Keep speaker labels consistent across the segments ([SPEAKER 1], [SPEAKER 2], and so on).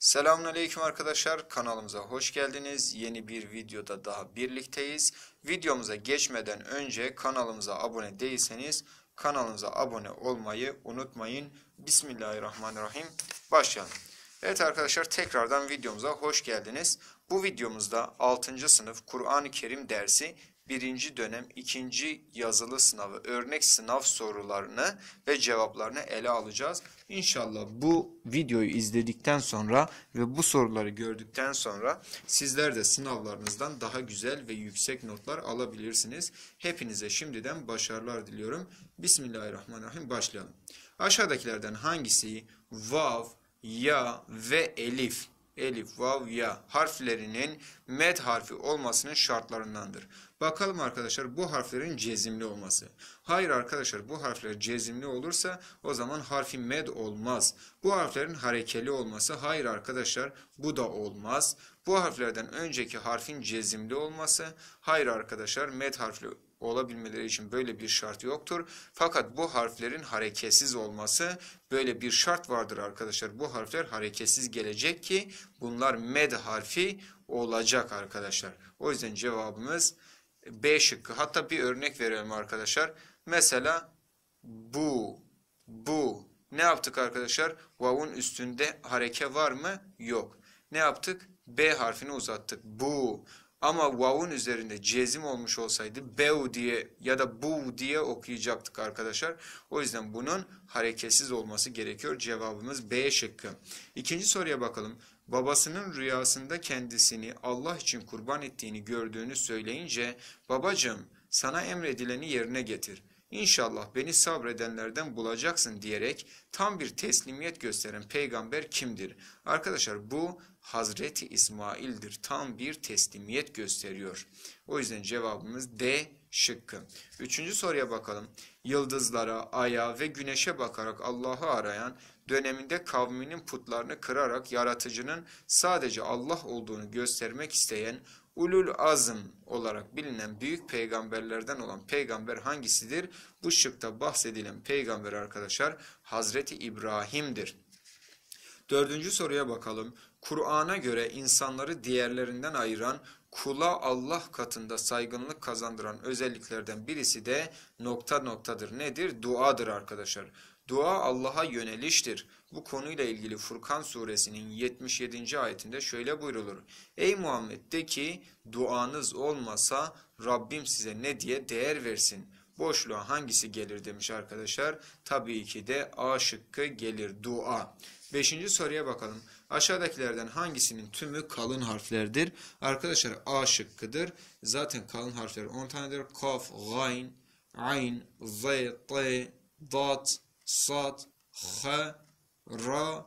[SPEAKER 1] Selamünaleyküm arkadaşlar kanalımıza hoş geldiniz. Yeni bir videoda daha birlikteyiz. Videomuza geçmeden önce kanalımıza abone değilseniz kanalımıza abone olmayı unutmayın. Bismillahirrahmanirrahim. Başlayalım. Evet arkadaşlar tekrardan videomuza hoş geldiniz. Bu videomuzda 6. sınıf Kur'an-ı Kerim dersi 1. dönem 2. yazılı sınavı örnek sınav sorularını ve cevaplarını ele alacağız. İnşallah bu videoyu izledikten sonra ve bu soruları gördükten sonra sizler de sınavlarınızdan daha güzel ve yüksek notlar alabilirsiniz. Hepinize şimdiden başarılar diliyorum. Bismillahirrahmanirrahim başlayalım. Aşağıdakilerden hangisi vav, ya ve elif elif, vav, ya harflerinin med harfi olmasının şartlarındandır. Bakalım arkadaşlar bu harflerin cezimli olması. Hayır arkadaşlar bu harfler cezimli olursa o zaman harfi med olmaz. Bu harflerin harekeli olması hayır arkadaşlar bu da olmaz. Bu harflerden önceki harfin cezimli olması hayır arkadaşlar med harfi olabilmeleri için böyle bir şart yoktur. Fakat bu harflerin hareketsiz olması böyle bir şart vardır arkadaşlar. Bu harfler hareketsiz gelecek ki bunlar med harfi olacak arkadaşlar. O yüzden cevabımız B şıkkı. Hatta bir örnek verelim arkadaşlar. Mesela bu, bu. Ne yaptık arkadaşlar? Vav'un üstünde hareke var mı? Yok. Ne yaptık? B harfini uzattık. Bu. Ama vav'un üzerinde cezim olmuş olsaydı beu diye ya da bu diye okuyacaktık arkadaşlar. O yüzden bunun hareketsiz olması gerekiyor. Cevabımız B şıkkı. İkinci soruya bakalım. Babasının rüyasında kendisini Allah için kurban ettiğini gördüğünü söyleyince babacım sana emredileni yerine getir. İnşallah beni sabredenlerden bulacaksın diyerek tam bir teslimiyet gösteren peygamber kimdir? Arkadaşlar bu Hazreti İsmail'dir. Tam bir teslimiyet gösteriyor. O yüzden cevabımız D şıkkı. Üçüncü soruya bakalım. Yıldızlara, aya ve güneşe bakarak Allah'ı arayan, döneminde kavminin putlarını kırarak yaratıcının sadece Allah olduğunu göstermek isteyen, ulul azm olarak bilinen büyük peygamberlerden olan peygamber hangisidir? Bu şıkta bahsedilen peygamber arkadaşlar Hazreti İbrahim'dir. Dördüncü soruya bakalım. Kur'an'a göre insanları diğerlerinden ayıran, kula Allah katında saygınlık kazandıran özelliklerden birisi de nokta noktadır. Nedir? Duadır arkadaşlar. Dua Allah'a yöneliştir. Bu konuyla ilgili Furkan suresinin 77. ayetinde şöyle buyrulur. Ey Muhammed de ki duanız olmasa Rabbim size ne diye değer versin. Boşluğa hangisi gelir demiş arkadaşlar. Tabii ki de A şıkkı gelir dua. Beşinci soruya bakalım. Aşağıdakilerden hangisinin tümü kalın harflerdir? Arkadaşlar A şıkkıdır. Zaten kalın harfler 10 tanedir. Kaf, gayn, ayn, zay, t, dat, sad, h, ra,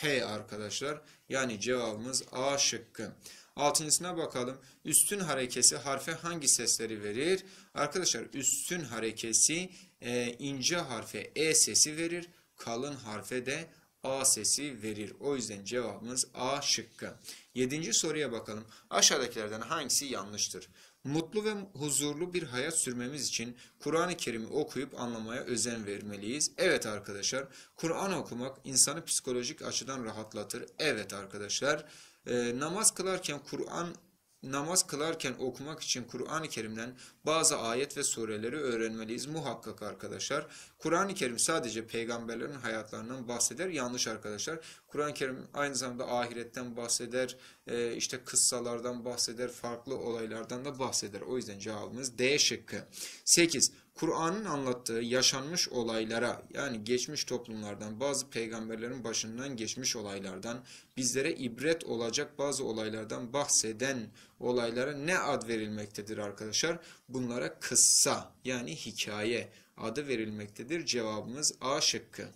[SPEAKER 1] h arkadaşlar. Yani cevabımız A şıkkı. Altıncısına bakalım. Üstün harekesi harfe hangi sesleri verir? Arkadaşlar üstün harekesi e, ince harfe e sesi verir. Kalın harfe de A sesi verir. O yüzden cevabımız A şıkkı. Yedinci soruya bakalım. Aşağıdakilerden hangisi yanlıştır? Mutlu ve huzurlu bir hayat sürmemiz için Kur'an-ı Kerim'i okuyup anlamaya özen vermeliyiz. Evet arkadaşlar, Kur'an okumak insanı psikolojik açıdan rahatlatır. Evet arkadaşlar, e, namaz kılarken Kur'an namaz kılarken okumak için Kur'an-ı Kerim'den bazı ayet ve sureleri öğrenmeliyiz muhakkak arkadaşlar. Kur'an-ı Kerim sadece peygamberlerin hayatlarından bahseder. Yanlış arkadaşlar. Kur'an-ı Kerim aynı zamanda ahiretten bahseder, e, işte kıssalardan bahseder, farklı olaylardan da bahseder. O yüzden cevabımız D şıkkı. 8. Kur'an'ın anlattığı yaşanmış olaylara yani geçmiş toplumlardan bazı peygamberlerin başından geçmiş olaylardan bizlere ibret olacak bazı olaylardan bahseden olaylara ne ad verilmektedir arkadaşlar? Bunlara kıssa yani hikaye adı verilmektedir. Cevabımız A şıkkı.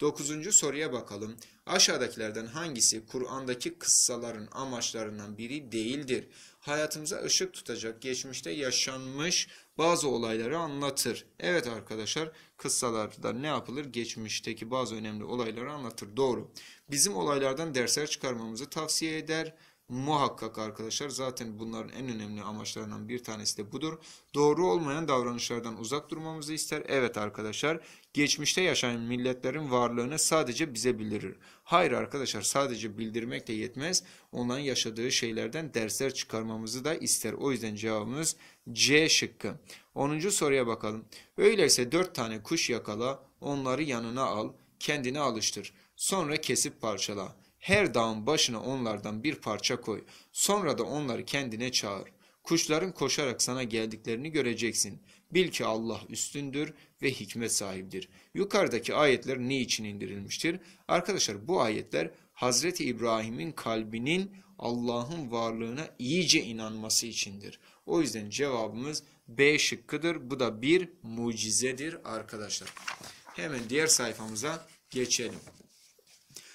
[SPEAKER 1] Dokuzuncu soruya bakalım. Aşağıdakilerden hangisi Kur'an'daki kıssaların amaçlarından biri değildir? hayatımıza ışık tutacak, geçmişte yaşanmış bazı olayları anlatır. Evet arkadaşlar, kıssalarda ne yapılır? Geçmişteki bazı önemli olayları anlatır. Doğru. Bizim olaylardan dersler çıkarmamızı tavsiye eder. Muhakkak arkadaşlar zaten bunların en önemli amaçlarından bir tanesi de budur. Doğru olmayan davranışlardan uzak durmamızı ister. Evet arkadaşlar geçmişte yaşayan milletlerin varlığını sadece bize bildirir. Hayır arkadaşlar sadece bildirmek de yetmez. Onların yaşadığı şeylerden dersler çıkarmamızı da ister. O yüzden cevabımız C şıkkı. 10. soruya bakalım. Öyleyse 4 tane kuş yakala, onları yanına al, kendine alıştır. Sonra kesip parçala. Her dağın başına onlardan bir parça koy. Sonra da onları kendine çağır. Kuşların koşarak sana geldiklerini göreceksin. Bil ki Allah üstündür ve hikmet sahibidir. Yukarıdaki ayetler ne için indirilmiştir? Arkadaşlar bu ayetler Hazreti İbrahim'in kalbinin Allah'ın varlığına iyice inanması içindir. O yüzden cevabımız B şıkkıdır. Bu da bir mucizedir arkadaşlar. Hemen diğer sayfamıza geçelim.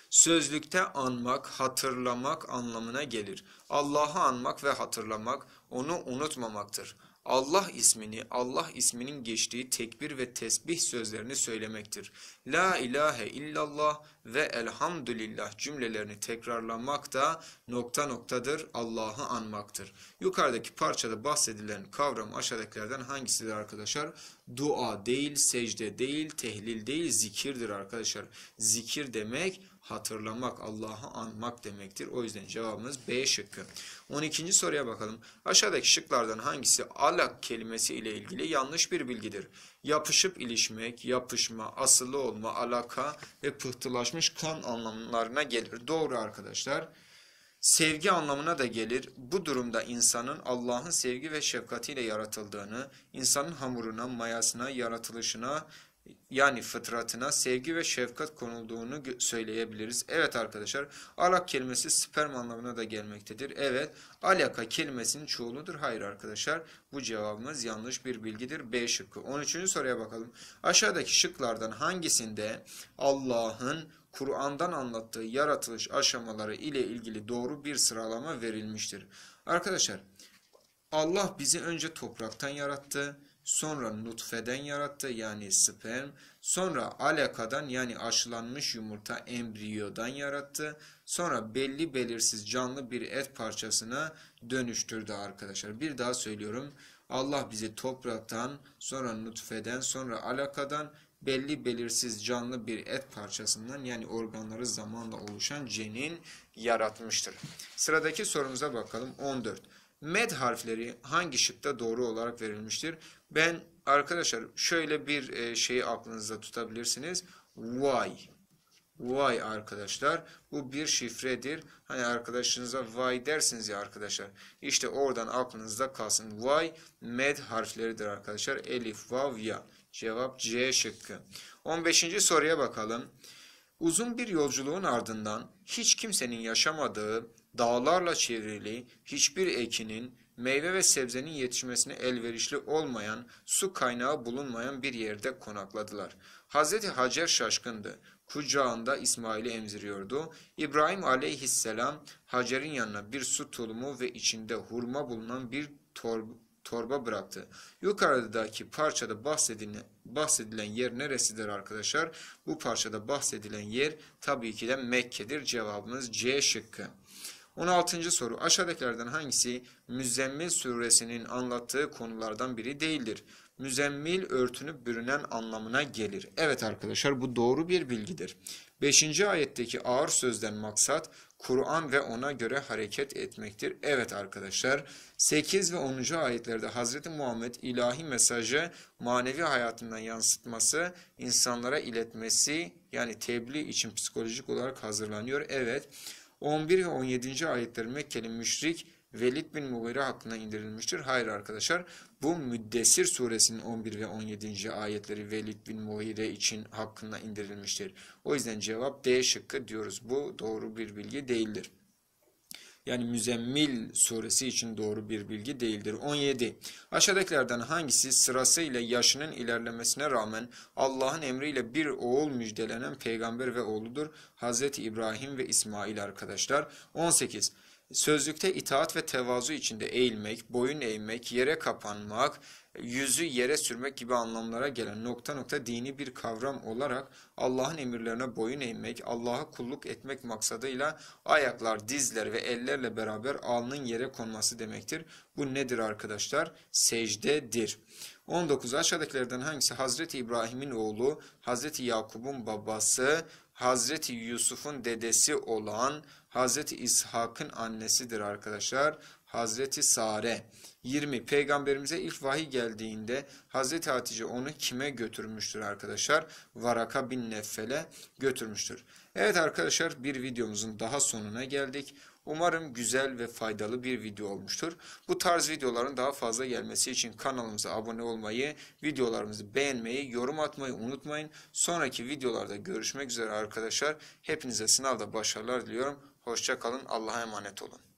[SPEAKER 1] Sözlükte anmak, hatırlamak anlamına gelir. Allah'ı anmak ve hatırlamak onu unutmamaktır. Allah ismini, Allah isminin geçtiği tekbir ve tesbih sözlerini söylemektir. La ilahe illallah ve elhamdülillah cümlelerini tekrarlamak da nokta noktadır, Allah'ı anmaktır. Yukarıdaki parçada bahsedilen kavram aşağıdakilerden hangisidir arkadaşlar? Dua değil, secde değil, tehlil değil, zikirdir arkadaşlar. Zikir demek hatırlamak, Allah'ı anmak demektir. O yüzden cevabımız B şıkkı. 12. soruya bakalım. Aşağıdaki şıklardan hangisi alak kelimesi ile ilgili yanlış bir bilgidir? Yapışıp ilişmek, yapışma, asılı olma, alaka ve pıhtılaşmış kan anlamlarına gelir. Doğru arkadaşlar. Sevgi anlamına da gelir. Bu durumda insanın Allah'ın sevgi ve şefkatiyle yaratıldığını, insanın hamuruna, mayasına, yaratılışına yani fıtratına sevgi ve şefkat konulduğunu söyleyebiliriz. Evet arkadaşlar, alak kelimesi sperm anlamına da gelmektedir. Evet, alaka kelimesinin çoğuludur. Hayır arkadaşlar, bu cevabımız yanlış bir bilgidir. B şıkkı. 13. soruya bakalım. Aşağıdaki şıklardan hangisinde Allah'ın Kur'an'dan anlattığı yaratılış aşamaları ile ilgili doğru bir sıralama verilmiştir? Arkadaşlar, Allah bizi önce topraktan yarattı sonra nutfeden yarattı yani sperm, sonra alakadan yani aşılanmış yumurta embriyodan yarattı, sonra belli belirsiz canlı bir et parçasına dönüştürdü arkadaşlar. Bir daha söylüyorum. Allah bizi topraktan, sonra nutfeden, sonra alakadan belli belirsiz canlı bir et parçasından yani organları zamanla oluşan cenin yaratmıştır. Sıradaki sorumuza bakalım 14 med harfleri hangi şıkta doğru olarak verilmiştir? Ben arkadaşlar şöyle bir e, şeyi aklınızda tutabilirsiniz. Why? Why arkadaşlar. Bu bir şifredir. Hani arkadaşınıza why dersiniz ya arkadaşlar. İşte oradan aklınızda kalsın. Why med harfleridir arkadaşlar. Elif, vav, ya. Cevap C şıkkı. 15. soruya bakalım. Uzun bir yolculuğun ardından hiç kimsenin yaşamadığı dağlarla çevrili hiçbir ekinin, meyve ve sebzenin yetişmesine elverişli olmayan, su kaynağı bulunmayan bir yerde konakladılar. Hazreti Hacer şaşkındı. Kucağında İsmail'i emziriyordu. İbrahim aleyhisselam Hacer'in yanına bir su tulumu ve içinde hurma bulunan bir torba, torba bıraktı. Yukarıdaki parçada bahsedilen, bahsedilen yer neresidir arkadaşlar? Bu parçada bahsedilen yer tabii ki de Mekke'dir. Cevabımız C şıkkı. 16. soru. Aşağıdakilerden hangisi Müzzemmil suresinin anlattığı konulardan biri değildir? Müzzemmil örtünüp bürünen anlamına gelir. Evet arkadaşlar bu doğru bir bilgidir. 5. ayetteki ağır sözden maksat Kur'an ve ona göre hareket etmektir. Evet arkadaşlar 8 ve 10. ayetlerde Hz. Muhammed ilahi mesajı manevi hayatından yansıtması, insanlara iletmesi yani tebliğ için psikolojik olarak hazırlanıyor. Evet 11 ve 17. ayetleri Mekkeli müşrik Velid bin Mughire hakkında indirilmiştir. Hayır arkadaşlar bu Müddessir suresinin 11 ve 17. ayetleri Velid bin Mughire için hakkında indirilmiştir. O yüzden cevap D şıkkı diyoruz. Bu doğru bir bilgi değildir yani Müzemmil suresi için doğru bir bilgi değildir. 17. Aşağıdakilerden hangisi sırasıyla yaşının ilerlemesine rağmen Allah'ın emriyle bir oğul müjdelenen peygamber ve oğludur? Hz. İbrahim ve İsmail arkadaşlar. 18. Sözlükte itaat ve tevazu içinde eğilmek, boyun eğmek, yere kapanmak, yüzü yere sürmek gibi anlamlara gelen nokta nokta dini bir kavram olarak Allah'ın emirlerine boyun eğmek, Allah'a kulluk etmek maksadıyla ayaklar, dizler ve ellerle beraber alnın yere konması demektir. Bu nedir arkadaşlar? Secdedir. 19. Aşağıdakilerden hangisi Hazreti İbrahim'in oğlu, Hazreti Yakub'un babası, Hazreti Yusuf'un dedesi olan Hazreti İshak'ın annesidir arkadaşlar. Hazreti Sare. 20. Peygamberimize ilk vahiy geldiğinde Hazreti Hatice onu kime götürmüştür arkadaşlar? Varaka bin Neffele götürmüştür. Evet arkadaşlar bir videomuzun daha sonuna geldik. Umarım güzel ve faydalı bir video olmuştur. Bu tarz videoların daha fazla gelmesi için kanalımıza abone olmayı, videolarımızı beğenmeyi, yorum atmayı unutmayın. Sonraki videolarda görüşmek üzere arkadaşlar. Hepinize sınavda başarılar diliyorum. Hoşçakalın. Allah'a emanet olun.